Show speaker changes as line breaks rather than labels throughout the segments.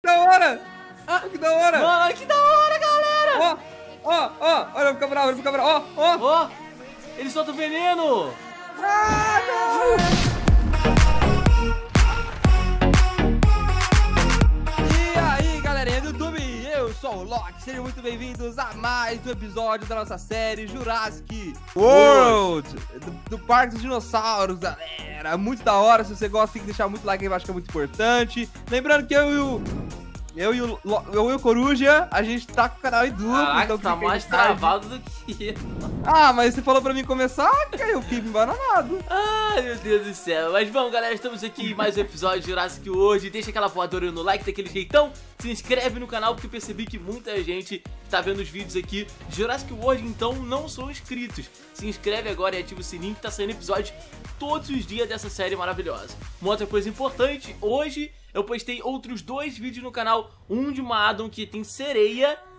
Que da hora! Ah, que da hora! Mano, que da hora, galera! Ó, ó, ó, olha o cabral, olha o cabral, ó, ó! Ó, ele solta o veneno!
Ah, não!
sou o Loki, sejam muito bem-vindos a mais um episódio da nossa série Jurassic World, do, do, Parque dos Dinossauros, galera. Muito da hora, se você gosta, tem que deixar muito like aí embaixo que é muito importante. Lembrando que eu e o eu e o, eu e o Coruja, a gente tá com o canal Edu. duplo. então tá mais travado
do que
Ah, mas você falou pra mim começar, ah, cara, eu fiquei embananado. Ai,
meu Deus do céu. Mas vamos, galera, estamos aqui em mais um episódio de Jurassic World. Deixa aquela voadora no like daquele jeitão. Se inscreve no canal, porque eu percebi que muita gente tá vendo os vídeos aqui de Jurassic World, então não são inscritos. Se inscreve agora e ativa o sininho que tá saindo episódio todos os dias dessa série maravilhosa. Uma outra coisa importante, hoje eu postei outros dois vídeos no canal, um de uma addon que tem sereia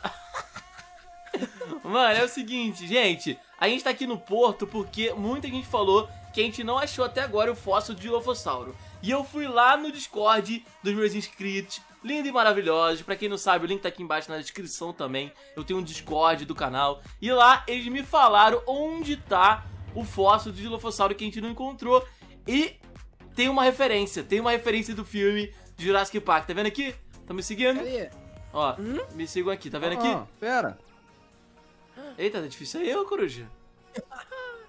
Mano, é o seguinte, gente. A gente tá aqui no Porto porque muita gente falou que a gente não achou até agora o fóssil de Dilophosauro. E eu fui lá no Discord dos meus inscritos, lindo e maravilhoso. Para quem não sabe, o link tá aqui embaixo na descrição também. Eu tenho um Discord do canal. E lá eles me falaram onde tá o fóssil do Dilophosauro que a gente não encontrou. E tem uma referência, tem uma referência do filme de Jurassic Park. Tá vendo aqui? Tá me seguindo? Cadê? Ó, hum? me sigam aqui, tá vendo ah, aqui? Pera. Eita, tá difícil aí, ô coruja.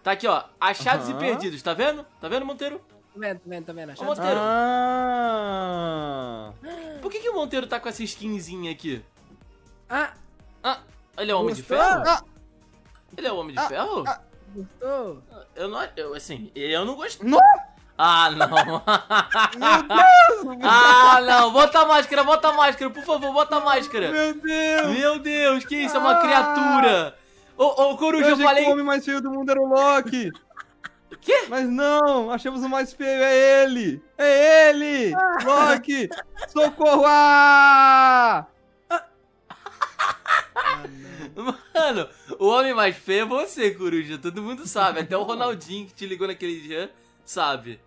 Tá aqui, ó. Achados uhum. e perdidos, tá vendo? Tá vendo, Monteiro? Tô vendo, tô vendo, tô vendo. Achados. Monteiro. Ah. Por que, que o Monteiro tá com essa skinzinha aqui? Ah. Ah, ele é um homem de ferro? Ah. Ele é um homem de ah. ferro? Ah. Gostou? Eu não. Eu, assim, eu não gostei. Não! Ah, não. Meu Deus! Ah, não. Bota a máscara, bota a máscara. Por favor, bota a máscara. Meu Deus! Meu Deus, que isso? É uma ah. criatura. Ô, ô, Coruja, eu, eu falei... Que o homem
mais feio do mundo era o Loki. Quê? Mas não, achamos o mais feio, é ele! É ele! Ah. Loki! Socorro! Ah!
Mano, o homem mais feio é você, coruja. Todo mundo sabe. Até o Ronaldinho que te ligou naquele dia sabe.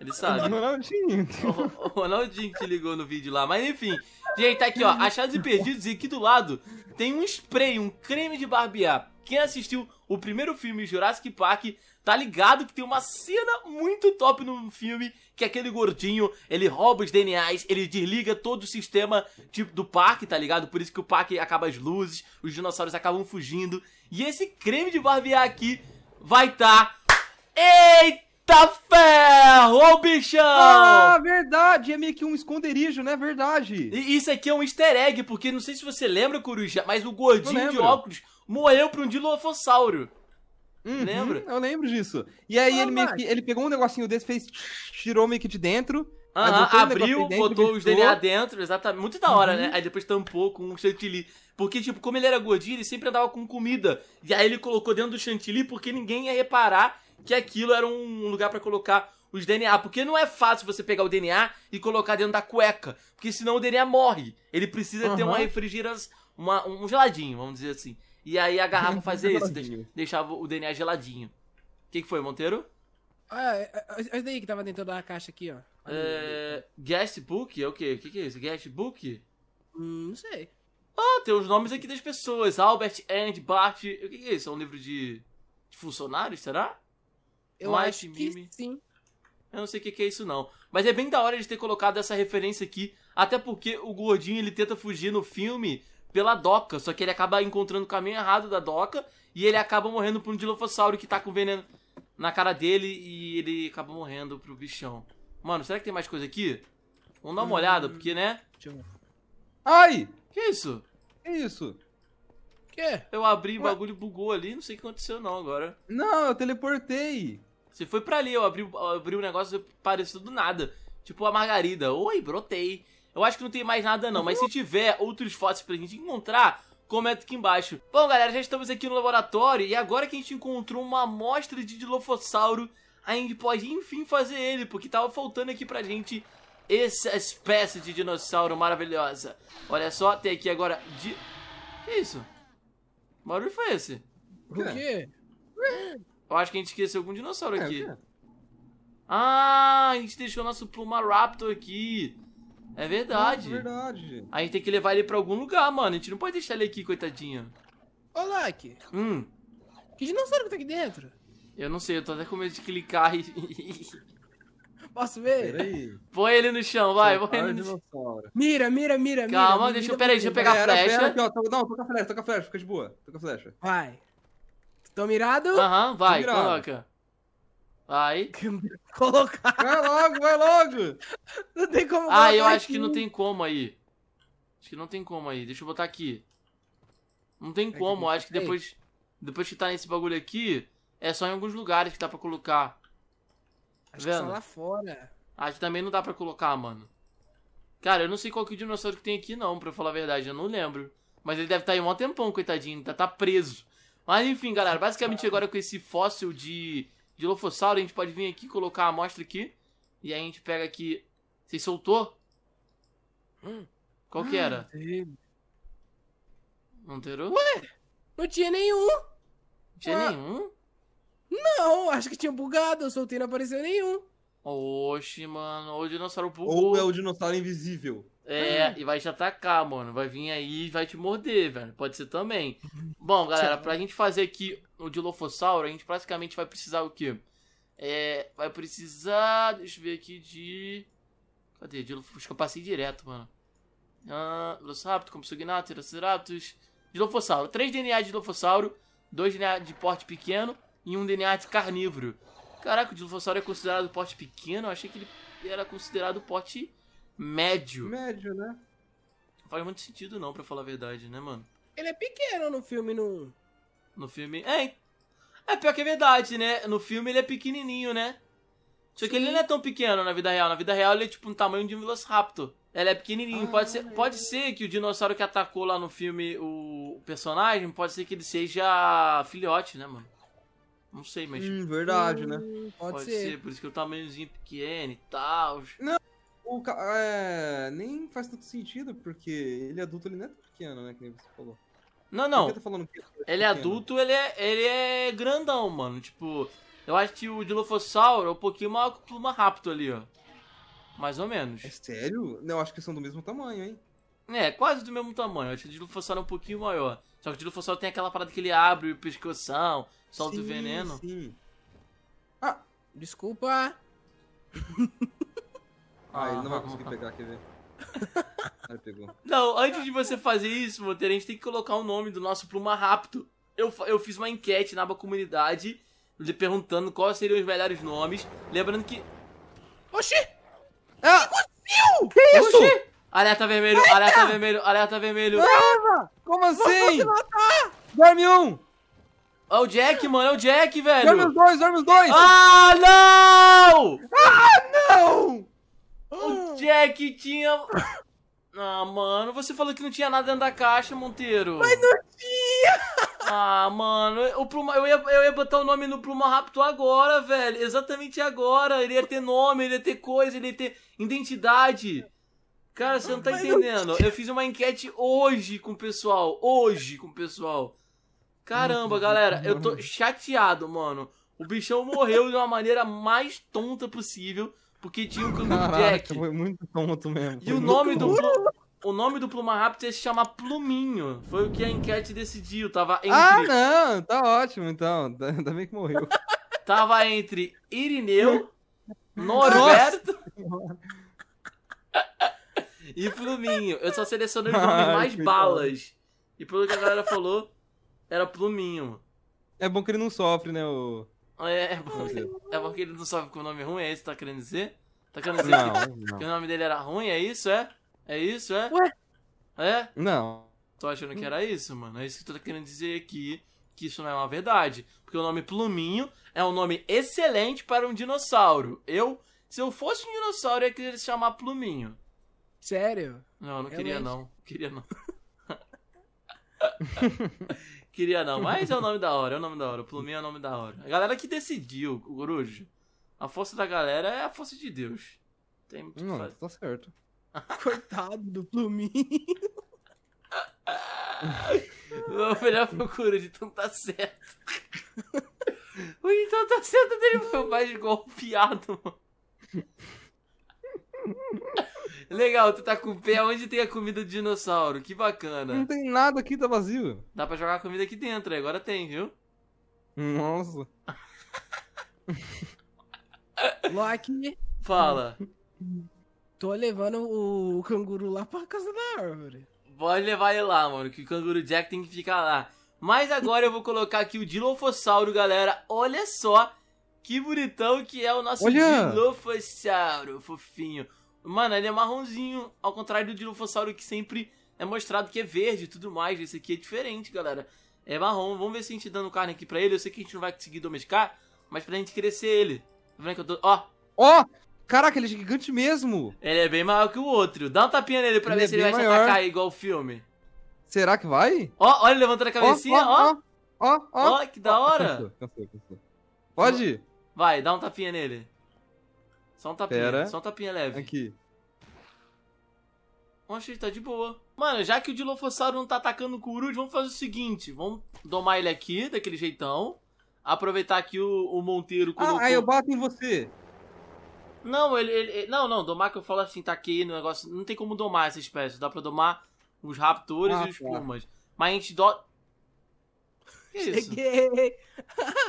Ele sabe. O
Ronaldinho.
O, Ronaldinho que ligou no vídeo lá. Mas enfim. Gente, tá aqui, ó. Achados e perdidos. E aqui do lado tem um spray, um creme de barbear. Quem assistiu o primeiro filme, Jurassic Park, tá ligado que tem uma cena muito top no filme, que é aquele gordinho, ele rouba os DNAs, ele desliga todo o sistema tipo do parque, tá ligado? Por isso que o parque acaba as luzes, os dinossauros acabam fugindo. E esse creme de barbear aqui vai tá... Eita! Eita ferro! Ô bichão! Ah, verdade! É meio que um esconderijo, né? Verdade! E isso aqui é um easter egg, porque não sei se você lembra, Coruja, mas o gordinho de óculos morreu pra um dilofossauro. Uhum, lembra?
Eu lembro disso.
E aí ah, ele meio que, ele pegou
um negocinho desse, fez. tirou meio que de dentro. Aham, um abriu, dentro, botou os lá
dentro, exatamente. Muito da hora, né? uhum. né? Aí depois tampou com um chantilly. Porque, tipo, como ele era gordinho, ele sempre andava com comida. E aí ele colocou dentro do chantilly porque ninguém ia reparar que aquilo era um lugar para colocar os DNA, porque não é fácil você pegar o DNA e colocar dentro da cueca, porque senão o DNA morre. Ele precisa uhum. ter uma refrigeração, uma, um geladinho, vamos dizer assim. E aí a garrafa fazia isso, deixava o DNA geladinho. O que, que foi, Monteiro?
Ah, esse é, é, é daí que tava dentro da caixa aqui, ó.
É... Guest book? É o quê? O que, que é isso? Guest book? Hum, não sei. Ah, tem os nomes aqui das pessoas. Albert, Andy, Bart. O que, que é isso? É um livro de, de funcionários, será? Eu é acho meme. que sim. Eu não sei o que, que é isso não. Mas é bem da hora de ter colocado essa referência aqui, até porque o gordinho ele tenta fugir no filme pela doca, só que ele acaba encontrando o caminho errado da doca e ele acaba morrendo por um dilofossauro que tá com veneno na cara dele e ele acaba morrendo pro bichão. Mano, será que tem mais coisa aqui? Vamos dar uma hum, olhada, porque, né? Deixa eu...
Ai! Que isso? Que isso?
Que? Eu abri o bagulho bugou ali, não sei o que aconteceu não agora. Não, eu teleportei. Você foi pra ali, eu abri, eu abri um negócio parecido do nada. Tipo a margarida. Oi, brotei. Eu acho que não tem mais nada não, mas se uhum. tiver outros fósseis pra gente encontrar, comenta aqui embaixo. Bom, galera, já estamos aqui no laboratório e agora que a gente encontrou uma amostra de Dilofossauro, a gente pode enfim fazer ele, porque tava faltando aqui pra gente essa espécie de dinossauro maravilhosa. Olha só, tem aqui agora... de Que isso? Que barulho foi esse? O quê? É. Eu acho que a gente esqueceu algum dinossauro é, aqui. Ah, a gente deixou nosso Pluma Raptor aqui. É verdade. Ah, é verdade. A gente tem que levar ele pra algum lugar, mano. A gente não pode deixar ele aqui, coitadinho. Ô, Lucky. Hum. Que dinossauro que tá aqui dentro? Eu não sei, eu tô até com medo de clicar e. Posso ver? Peraí. Põe ele no chão, vai. Põe ele no chão.
Mira, mira, mira, Calma, mira. deixa eu. Peraí, deixa eu pegar a flecha. aqui, ó, tô, não, toca a flecha, toca a flecha, fica de boa. Toca a flecha. Vai. Tô mirado? Aham, vai, mirado. coloca. Vai. Colocar. Vai logo, vai logo. Não tem como
Ah, eu aqui. acho que não tem como aí. Acho que não tem como aí. Deixa eu botar aqui. Não tem é como. Acho que depois, depois que tá nesse bagulho aqui, é só em alguns lugares que dá pra colocar. Tá acho vendo? que só lá
fora.
Acho que também não dá pra colocar, mano. Cara, eu não sei qual que é o dinossauro que tem aqui, não, pra falar a verdade. Eu não lembro. Mas ele deve estar tá aí um tempão, coitadinho. Tá, tá preso. Mas enfim, galera, basicamente agora com esse fóssil de, de Lofossauro, a gente pode vir aqui, colocar a amostra aqui. E aí a gente pega aqui. Você soltou? Qual que era? Não terou? Ué,
não tinha nenhum.
Não tinha nenhum? Não, acho que tinha bugado, eu soltei e não apareceu nenhum. oxi mano, o dinossauro bugou. Ou é o dinossauro invisível. É, ah. e vai te atacar, mano. Vai vir aí e vai te morder, velho. Pode ser também. Uhum. Bom, galera, pra gente fazer aqui o Dilofossauro, a gente praticamente vai precisar o quê? É, vai precisar. Deixa eu ver aqui de. Cadê? Dilofossauro. que eu passei direto, mano. Ah, Velociraptor, Compsognathus, Triceratops. Dilofossauro. 3 DNA de Dilofossauro, 2 DNA de porte pequeno e 1 um DNA de carnívoro. Caraca, o Dilofossauro é considerado porte pequeno? Eu achei que ele era considerado porte médio. Médio, né? Não faz muito sentido não, para falar a verdade, né, mano? Ele é pequeno no filme, no... No filme... É, é pior que é verdade, né? No filme ele é pequenininho, né? Só que Sim. ele não é tão pequeno na vida real. Na vida real ele é tipo um tamanho de um Velociraptor. Ele é pequenininho. Ah, pode, ser, é. pode ser que o dinossauro que atacou lá no filme o personagem, pode ser que ele seja filhote, né, mano? Não sei, mas. Hum, tipo, verdade, né? Pode, pode ser. ser. Por isso que o tamanhozinho é pequeno e tal. Não,
o, é, nem faz tanto sentido,
porque ele é adulto ele não é pequeno, né? Que nem você falou.
Não, não. Tá falando
que ele é, é adulto, ele é, ele é grandão, mano. Tipo, eu acho que o Dilophosaurus é um pouquinho maior que o Plumaraptor ali, ó. Mais ou menos. É sério? Eu acho que são do mesmo tamanho, hein? É, quase do mesmo tamanho. Acho que o Dilophosaurus é um pouquinho maior. Só que o Dilophosaurus tem aquela parada que ele abre o pescoção, solta sim, o veneno.
Sim. Ah, desculpa.
Ah, ele ah, não vai tá conseguir tá pegar, quer ver? Aí pegou. Não, antes de você fazer isso, Monteiro, a gente tem que colocar o nome do nosso Pluma Eu, eu fiz uma enquete na aba comunidade, lhe perguntando quais seriam os melhores nomes. Lembrando que. Oxi! Ah. Que, que isso? Oxi! Alerta vermelho, Eita! alerta vermelho, alerta vermelho. Leva! Como assim? Tá? Dorme um! É o Jack, mano, é o Jack, velho! Dorme os dois, dorme os dois! Ah, não! Ah, não! O Jack tinha. Ah, mano, você falou que não tinha nada dentro da caixa, Monteiro. Mas não tinha! Ah, mano, o Pluma, eu, ia, eu ia botar o nome no Pluma Raptor agora, velho. Exatamente agora. Ele ia ter nome, ele ia ter coisa, ele ia ter identidade. Cara, você não tá Mas entendendo. Não eu fiz uma enquete hoje com o pessoal. Hoje com o pessoal. Caramba, galera, eu tô chateado, mano. O bichão morreu de uma maneira mais tonta possível. Porque tinha o Canguru Caraca, Jack.
Foi muito tonto mesmo. E o nome do.
Pl... O nome do Rápido ia se chamar Pluminho. Foi o que a enquete decidiu. Tava ah, entre. Ah,
não! Tá ótimo então. Ainda bem que morreu.
Tava entre Irineu, Norberto. e Pluminho. Eu só selecionei os nomes mais balas. E pelo que a galera falou, era Pluminho.
É bom que ele não sofre, né? O... É, é, porque,
é porque ele não sabe que o nome é ruim, é isso que tá querendo dizer? Tá querendo dizer não, que, não. que, o nome dele era ruim, é isso, é? É isso, é? Ué? É? Não. Tô achando que era isso, mano. É isso que tu tá querendo dizer aqui, que isso não é uma verdade. Porque o nome Pluminho é um nome excelente para um dinossauro. Eu, se eu fosse um dinossauro, eu ia querer se chamar Pluminho. Sério? Não, não Realmente. queria não. Queria não. Queria não, mas é o nome da hora, é o nome da hora. O Pluminha é o nome da hora. A galera que decidiu, o Gorujo. A força da galera é a força de Deus. Tem muito Não, fazer. tá certo. Coitado do Pluminho. Vou melhor procura Corujo, então tá certo. O então tá certo dele foi mais golpeado, mano. Legal, tu tá com o pé onde tem a comida do dinossauro. Que bacana. Não tem
nada aqui, tá vazio.
Dá pra jogar a comida aqui dentro, agora tem, viu?
Nossa. Loki. Fala. Tô levando o canguru lá pra casa da
árvore. Pode levar ele lá, mano, que o canguru Jack tem que ficar lá. Mas agora eu vou colocar aqui o Dilofossauro, galera. Olha só que bonitão que é o nosso Olha. Dilofossauro, fofinho. Mano, ele é marronzinho, ao contrário do Dilophosauro que sempre é mostrado que é verde e tudo mais. Esse aqui é diferente, galera. É marrom. Vamos ver se a gente dando carne aqui pra ele. Eu sei que a gente não vai conseguir domesticar, mas pra gente crescer ele. Tá vendo que eu tô. Ó! Ó! Oh, caraca, ele é gigante
mesmo!
Ele é bem maior que o outro. Dá um tapinha nele pra ele ver é se ele vai maior. te atacar igual o filme.
Será que vai?
Ó, olha ele levantando a cabecinha, ó! Ó, ó! Ó, que da hora! Cansou,
cansou, cansou. Pode?
Vai, dá um tapinha nele. Só um tapinha, Pera. só um tapinha leve. Aqui. Oxe, tá de boa. Mano, já que o Dilophosaurus não tá atacando o Kuru, vamos fazer o seguinte. Vamos domar ele aqui, daquele jeitão. Aproveitar que o, o Monteiro colocou... Ah, aí eu
bato em você.
Não, ele, ele, Não, não, domar que eu falo assim, taquei tá no negócio. Não tem como domar essa espécie. Dá pra domar os raptores ah, e os tá. pumas. Mas a gente do... Isso. Cheguei!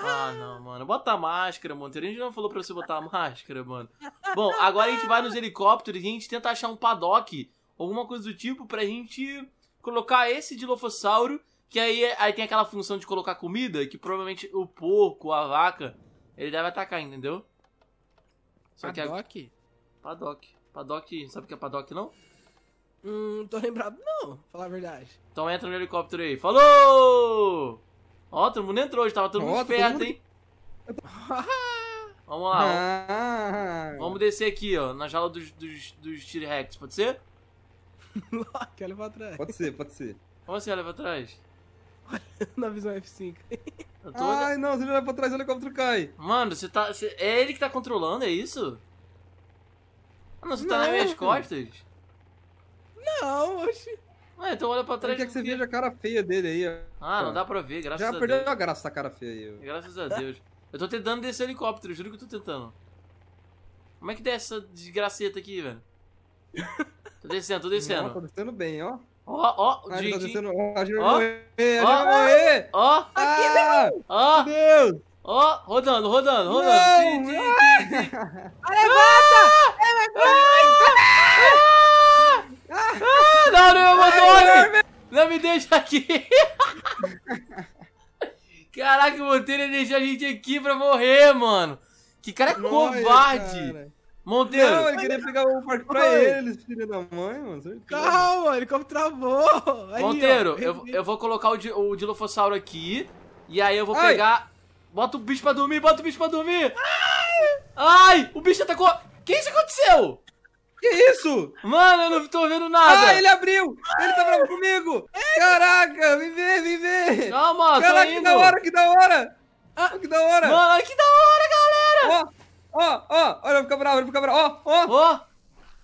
Ah, não, mano. Bota a máscara, mano. A gente não falou pra você botar a máscara, mano. Bom, agora a gente vai nos helicópteros e a gente tenta achar um paddock, alguma coisa do tipo, pra gente colocar esse dilofossauro, que aí, é, aí tem aquela função de colocar comida, que provavelmente o porco, a vaca, ele deve atacar, entendeu? Só paddock? Que a... Paddock. Paddock, sabe o que é paddock, não? Hum,
tô lembrado não, falar a verdade.
Então entra no helicóptero aí. Falou! Ó, todo mundo entrou hoje, tava todo mundo Ó, tá esperto, todo mundo... hein? Vamos lá.
Ah. Vamos
descer aqui, ó, na jaula dos, dos, dos T-Rex, pode ser? Loki, olha pra trás. Pode
ser, pode ser.
Como assim, olha pra trás? na visão F5. Ai, não, se ele olhar pra trás, o helicóptero cai. Mano, você tá. Você... É ele que tá controlando, é isso? Ah, não, você tá não. tá nas minhas costas? Não, oxi. Ah, então olha pra trás. Quer que é
você veja a cara feia dele aí. Ah, pô. não dá pra ver, graças Já a Deus. Já perdeu a graça da cara feia aí. Graças a Deus.
Eu tô tentando descer o helicóptero, juro que eu tô tentando. Como é que desce essa desgraceta aqui, velho? Tô descendo, tô descendo. Não, tá tô descendo bem, ó. Ó, ó, ah, de, tá descendo. Ó, a gente vai
morrer, a Ó,
ó, Deus. Ó, rodando, rodando, rodando. Não, sim, sim, sim, Levanta! Ah! Levanta! Ah! Ah. Não, não, meu Não me deixa aqui! Caraca, o Monteiro ia deixar a gente aqui pra morrer, mano! Que cara é Nossa, covarde! Cara. Monteiro! Não, ele
queria pegar o parque pra eles, filho da mãe, mano. Calma, ele como travou! Aí, Monteiro, eu, eu
vou colocar o, o Dilofossauro aqui. E aí eu vou Ai. pegar. Bota o bicho pra dormir, bota o bicho pra dormir! Ai! Ai o bicho atacou! O que isso aconteceu? Que isso? Mano, eu não tô vendo nada. Ah, ele abriu! Ele tá bravo comigo! Caraca, me vê, me vê! Calma, Caraca, que da hora,
que da hora! Ah, que da hora! Mano, olha que da hora, galera! Ó, ó, ó,
olha, fica bravo, olha fica bravo, ó, ó! Ó!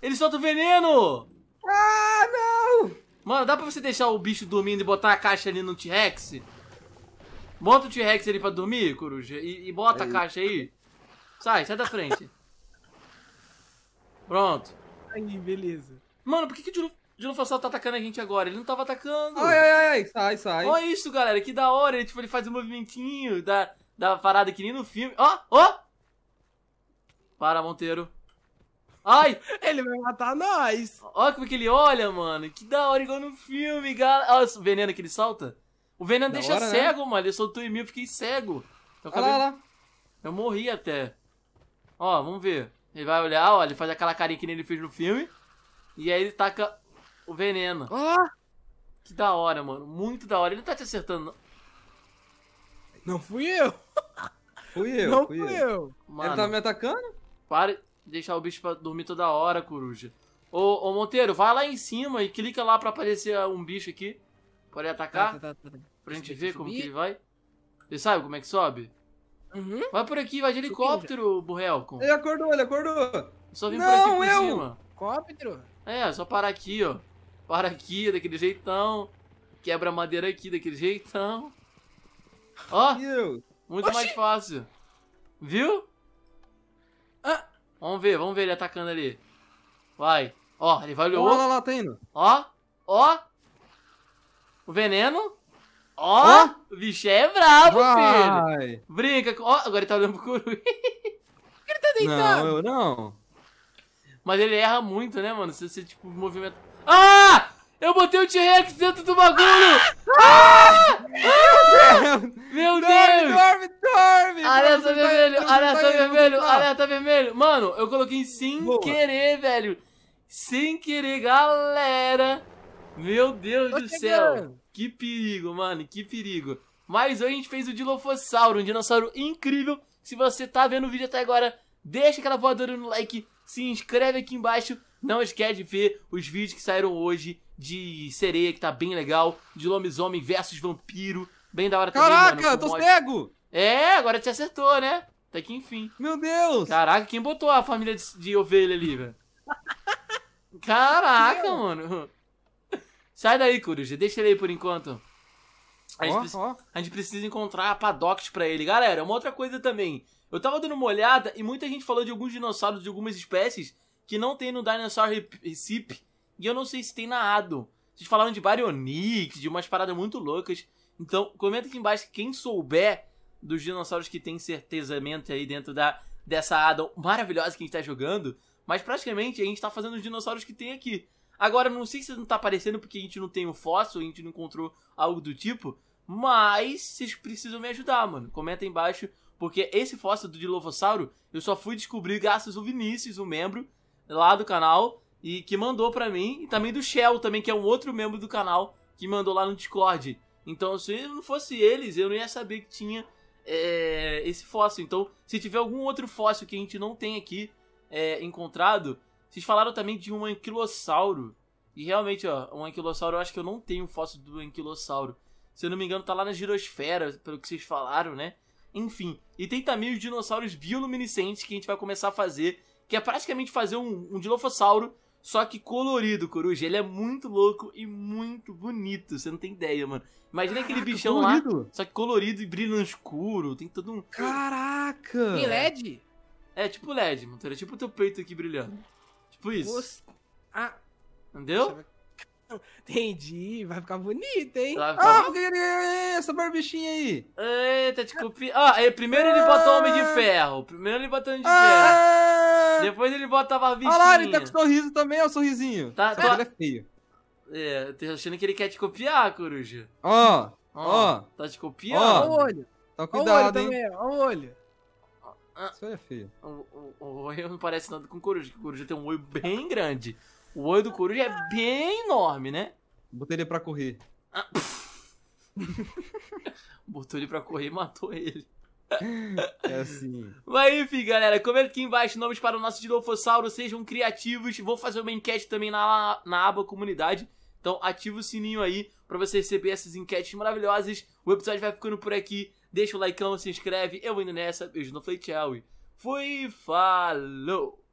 Ele solta o veneno! Ah, não! Mano, dá pra você deixar o bicho dormindo e botar a caixa ali no T-Rex? Bota o T-Rex ali pra dormir, coruja, e, e bota aí. a é caixa aí. Sai, sai da frente. Pronto. Aí, beleza. Mano, por que, que o Diloph tá atacando a gente agora? Ele não tava atacando. Ai,
ai, ai, sai, sai. Olha
isso, galera, que da hora. Ele, tipo, ele faz um movimentinho da, da parada que nem no filme. Ó, ó! Para, Monteiro. Ai! Ele vai matar nós! Olha como é que ele olha, mano. Que da hora, igual no filme, galera. Olha o veneno que ele solta. O veneno da deixa hora, né? cego, né? mano. Ele soltou em mim, eu fiquei cego. Então, acabei... lá, lá. Eu morri até. Ó, vamos ver. Ele vai olhar, olha, ele faz aquela carinha que ele fez no filme. E aí ele taca o veneno. Ah! Que da hora, mano. Muito da hora. Ele não tá te acertando.
Não, não fui eu! Fui eu, não fui, eu. eu. Mano, ele tá me
atacando? Para de deixar o bicho pra dormir toda hora, coruja. Ô, ô Monteiro, vai lá em cima e clica lá pra aparecer um bicho aqui. Pode atacar? Tá, tá, tá, tá. tá. Pra gente ver como que ele vai. Você sabe como é que sobe? Uhum. Vai por aqui, vai de helicóptero, Burrelcon. Ele acordou, ele acordou. Só vim Não, por aqui por eu. cima.
Helicóptero?
É, só parar aqui, ó. Para aqui, daquele jeitão. Quebra madeira aqui, daquele jeitão. Ó, muito Oxi. mais fácil. Viu? Ah. Vamos ver, vamos ver ele atacando ali. Vai. Ó, ele vai olhou. Olha lá, lá, tá indo. Ó, ó. O veneno. Ó, oh, oh? bicho é brabo, Vai. filho. Brinca com... Ó, oh, agora ele tá olhando pro Curu. ele tá deitado. Não, eu não. Mas ele erra muito, né, mano? Se você, tipo, movimento... Ah! Eu botei o T-Rex dentro do bagulho! Ah! Ah! ah! ah! Meu Deus! Meu Deus! Dorme, dorme, dorme! Alerta tá vermelho, tá alerta vermelho, tá alerta vermelho! Mano, eu coloquei sem Boa. querer, velho! Sem querer, galera! Meu Deus Tô do chegando. céu! Que perigo, mano, que perigo. Mas hoje a gente fez o Dilophosauro, um dinossauro incrível. Se você tá vendo o vídeo até agora, deixa aquela voadora no like, se inscreve aqui embaixo. Não esquece de ver os vídeos que saíram hoje de sereia, que tá bem legal, de lobisomem versus vampiro, bem da hora Caraca, também, Caraca, tô mod. cego! É, agora te acertou, né? Tá até que enfim. Meu Deus! Caraca, quem botou a família de, de ovelha ali, velho? Caraca, mano. Sai daí, Coruja. Deixa ele aí por enquanto. A gente, oh, preci... oh. a gente precisa encontrar padox para ele. Galera, é uma outra coisa também. Eu tava dando uma olhada e muita gente falou de alguns dinossauros de algumas espécies que não tem no Dinosaur Recipe. E eu não sei se tem na Ado. Vocês falaram de Baryonyx, de umas paradas muito loucas. Então, comenta aqui embaixo quem souber dos dinossauros que tem certezamento aí dentro da, dessa Ado maravilhosa que a gente tá jogando. Mas praticamente a gente tá fazendo os dinossauros que tem aqui. Agora, não sei se não tá aparecendo porque a gente não tem o um fóssil, a gente não encontrou algo do tipo, mas vocês precisam me ajudar, mano. Comenta aí embaixo, porque esse fóssil do Dilophosauro eu só fui descobrir graças ao Vinícius, um membro lá do canal, e que mandou para mim, e também do Shell, também, que é um outro membro do canal, que mandou lá no Discord. Então, se não fosse eles, eu não ia saber que tinha é, esse fóssil. Então, se tiver algum outro fóssil que a gente não tem aqui é, encontrado, vocês falaram também de um anquilossauro. E realmente, ó, um anquilossauro, eu acho que eu não tenho fóssil do anquilossauro. Se eu não me engano, tá lá na girosfera, pelo que vocês falaram, né? Enfim, e tem também os dinossauros bioluminescentes que a gente vai começar a fazer, que é praticamente fazer um, um dilofossauro, só que colorido, coruja. Ele é muito louco e muito bonito, você não tem ideia, mano. Imagina Caraca, aquele bichão colorido. lá, só que colorido e brilha no escuro, tem todo um... Caraca! Em LED? É, tipo LED, mano. Era tipo o teu peito aqui brilhando. Tipo isso. Gost... Ah. Entendeu? Entendi, vai ficar bonito, hein? Vai ah, ficar... Ah, porque ele é essa barbichinha aí. Eita, te copi... Ah, primeiro ele botou o Homem de ah. Ferro. Primeiro ele botou o Homem de ah. Ferro. Depois ele bota a barbichinha. Olha lá, ele tá com
sorriso também, ó, o sorrisinho. Tá, Só tô... Tá. ele é feio.
É, tô achando que ele quer te copiar, Coruja.
Ó, ó.
Tá te copiando? Ó, o olho. Tá cuidado, ó o olho hein?
Também, ó o olho.
Ah, Isso é feio. O, o, o olho não parece nada com coruja, porque coruja tem um olho bem grande. O olho do coruja é bem enorme, né? Botei ele pra correr. Ah, Botou ele pra correr e matou ele. É assim. Mas enfim, galera, comenta aqui embaixo nomes para o nosso Dilofossauro. Sejam criativos. Vou fazer uma enquete também na, na aba comunidade. Então ativa o sininho aí para você receber essas enquetes maravilhosas. O episódio vai ficando por aqui. Deixa o like, se inscreve. Eu indo nessa. Beijo no Fleitchel. Fui, falou!